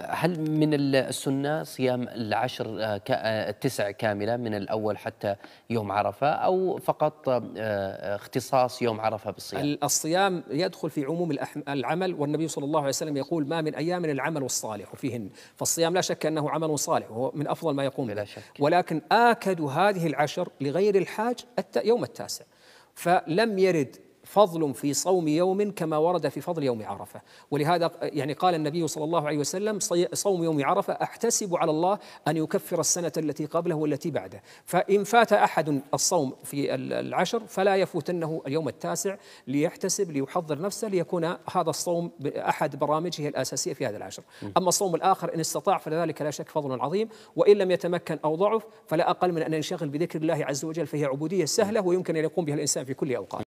هل من السنة صيام العشر آه، آه، التسع كاملة من الأول حتى يوم عرفة أو فقط آه، اختصاص يوم عرفة بالصيام الصيام يدخل في عموم العمل والنبي صلى الله عليه وسلم يقول ما من أيام العمل الصالح فيهن فالصيام لا شك أنه عمل صالح وهو من أفضل ما يقوم بلا شك. ولكن آكد هذه العشر لغير الحاج يوم التاسع فلم يرد فضل في صوم يوم كما ورد في فضل يوم عرفه، ولهذا يعني قال النبي صلى الله عليه وسلم صوم يوم عرفه احتسب على الله ان يكفر السنه التي قبله والتي بعده، فان فات احد الصوم في العشر فلا يفوتنه اليوم التاسع ليحتسب ليحضر نفسه ليكون هذا الصوم احد برامجه الاساسيه في هذا العشر، اما الصوم الاخر ان استطاع فذلك لا شك فضل عظيم، وان لم يتمكن او ضعف فلا اقل من ان ينشغل بذكر الله عز وجل فهي عبوديه سهله ويمكن ان يقوم بها الانسان في كل اوقات.